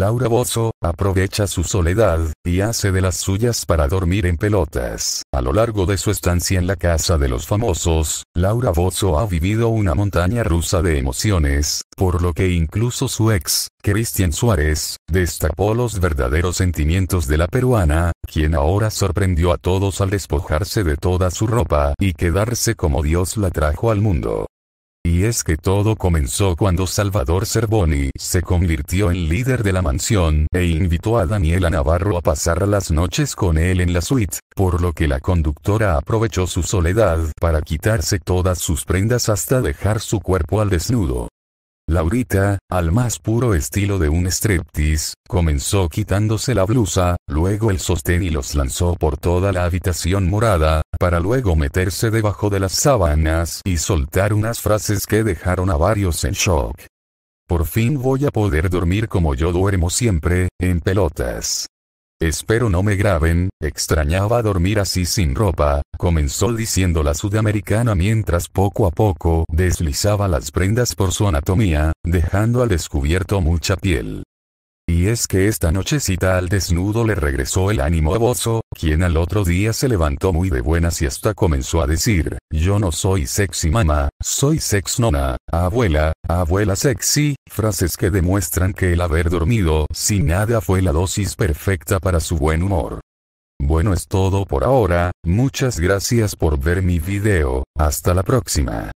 Laura Bozo aprovecha su soledad, y hace de las suyas para dormir en pelotas. A lo largo de su estancia en la casa de los famosos, Laura Bozo ha vivido una montaña rusa de emociones, por lo que incluso su ex, Cristian Suárez, destapó los verdaderos sentimientos de la peruana, quien ahora sorprendió a todos al despojarse de toda su ropa y quedarse como Dios la trajo al mundo. Y es que todo comenzó cuando Salvador Cervoni se convirtió en líder de la mansión e invitó a Daniela Navarro a pasar las noches con él en la suite, por lo que la conductora aprovechó su soledad para quitarse todas sus prendas hasta dejar su cuerpo al desnudo. Laurita, al más puro estilo de un striptease, comenzó quitándose la blusa, luego el sostén y los lanzó por toda la habitación morada, para luego meterse debajo de las sábanas y soltar unas frases que dejaron a varios en shock. Por fin voy a poder dormir como yo duermo siempre, en pelotas. Espero no me graben, extrañaba dormir así sin ropa, comenzó diciendo la sudamericana mientras poco a poco deslizaba las prendas por su anatomía, dejando al descubierto mucha piel. Y es que esta nochecita al desnudo le regresó el ánimo a Bozo, quien al otro día se levantó muy de buenas y hasta comenzó a decir, yo no soy sexy mamá, soy sex nona, abuela, abuela sexy, frases que demuestran que el haber dormido sin nada fue la dosis perfecta para su buen humor. Bueno es todo por ahora, muchas gracias por ver mi video, hasta la próxima.